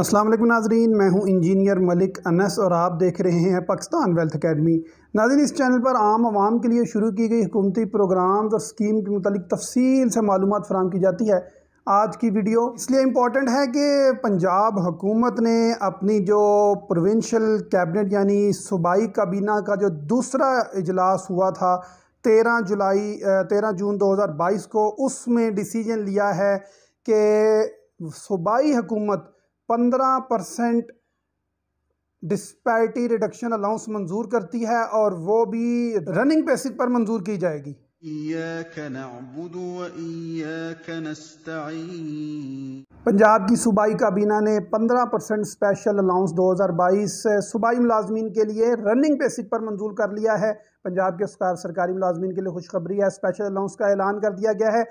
अस्सलाम वालेकुम नाजरीन मैं हूं इंजीनियर मलिक अनस और आप देख रहे हैं पाकिस्तान वेल्थ अकेडमी नाजरीन इस चैनल पर आम आवाम के लिए शुरू की गई हुकूमती प्रोग्राम्स और स्कीम के मतलब तफसील से मालूम फराम की जाती है आज की वीडियो इसलिए इम्पॉर्टेंट है कि पंजाब हुकूमत ने अपनी जो प्रोविंशल कैबिनेट यानी सूबाई काबीना का जो दूसरा इजलास हुआ था तेरह जुलाई तेरह जून दो हज़ार बाईस को उसमें डिसीजन लिया है कि सूबाई हुकूमत पंद्रह परसेंट डिस्पैरिटी रिडक्शन अलाउंस मंजूर करती है और वो भी रनिंग बेसिस पर मंजूर की जाएगी पंजाब की सूबाई काबीना ने 15 परसेंट स्पेशल अलाउंस 2022 सूबाई मुलाजमीन के लिए रनिंग बेसिक पर मंजूर कर लिया है पंजाब के सरकार सरकारी मुलाजमीन के लिए खुशखबरी है स्पेशल अलाउंस का ऐलान कर दिया गया है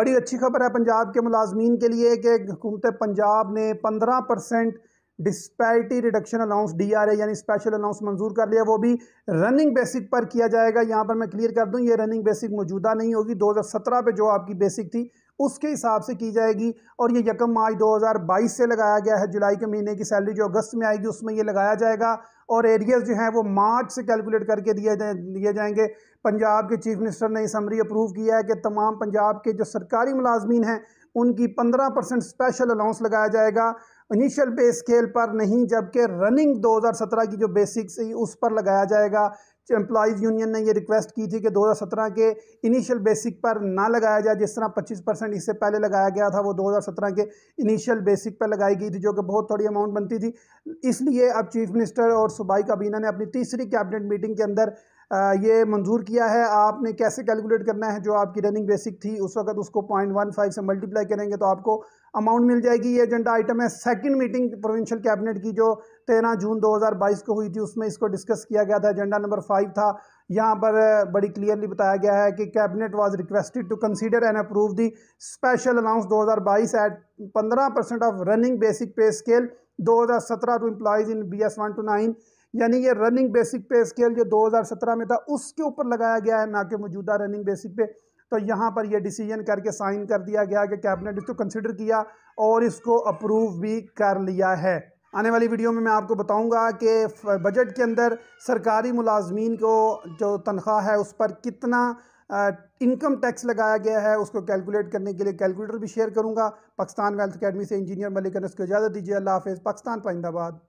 बड़ी अच्छी खबर है पंजाब के मुलाजमीन के लिए कि हुकूमत पंजाब ने पंद्रह परसेंट डिस्पैरिटी रिडक्शन अलाउंस ए यानी स्पेशल अलाउंस मंजूर कर लिया वो भी रनिंग बेसिक पर किया जाएगा यहाँ पर मैं क्लियर कर दूँ ये रनिंग बेसिक मौजूदा नहीं होगी 2017 पे जो आपकी बेसिक थी उसके हिसाब से की जाएगी और ये यकम मार्च 2022 से लगाया गया है जुलाई के महीने की सैलरी जो अगस्त में आएगी उसमें ये लगाया जाएगा और एरियाज जो हैं वो मार्च से कैलकुलेट करके दिए जाए दिए जाएंगे पंजाब के चीफ मिनिस्टर ने समरी अप्रूव किया है कि तमाम पंजाब के जो सरकारी मुलाजमीन हैं उनकी 15 परसेंट स्पेशल अलाउंस लगाया जाएगा इनिशियल पे स्केल पर नहीं जबकि रनिंग 2017 की जो बेसिक थी उस पर लगाया जाएगा एम्प्लॉज़ यूनियन ने ये रिक्वेस्ट की थी कि 2017 के इनिशियल बेसिक पर ना लगाया जाए जिस तरह 25 परसेंट इससे पहले लगाया गया था वो 2017 के इनिशियल बेसिक पर लगाई गई थी जो कि बहुत थोड़ी अमाउंट बनती थी इसलिए अब चीफ मिनिस्टर और सूबाई काबीना ने अपनी तीसरी कैबिनेट मीटिंग के अंदर ये मंजूर किया है आपने कैसे कैलकुलेट करना है जो आपकी रनिंग बेसिक थी उस वक्त उसको पॉइंट वन फाइव से मल्टीप्लाई करेंगे तो आपको अमाउंट मिल जाएगी ये एजेंडा आइटम है सेकंड मीटिंग प्रोविंशियल कैबिनेट की जो तेरह जून 2022 को हुई थी उसमें इसको डिस्कस किया गया था एजेंडा नंबर फाइव था यहाँ पर बड़ी क्लियरली बताया गया है कि cabinet was requested to consider and approve the special allowance 2022 at 15 percent of running basic pay scale due to employees in B S one to nine यानी ये रनिंग बेसिक पे स्केल जो 2017 में था उसके ऊपर लगाया गया है ना कि मौजूदा रनिंग बेसिक पे तो यहाँ पर यह डिसीजन करके साइन कर दिया गया कि कैबिनेट इसको कंसिडर किया और इसको अप्रूव भी कर लिया है आने वाली वीडियो में मैं आपको बताऊंगा कि बजट के अंदर सरकारी मुलाजमीन को जो तनख्वाह है उस पर कितना इनकम टैक्स लगाया गया है उसको कैलकुलेट करने के लिए कैलकुलेटर भी शेयर करूंगा पाकिस्तान वेल्थ अकेडमी से इंजीनियर मलिक अनस को इजाज़त दीजिए अल्लाह हाफ़ पाकिस्तान पाइंदाबाद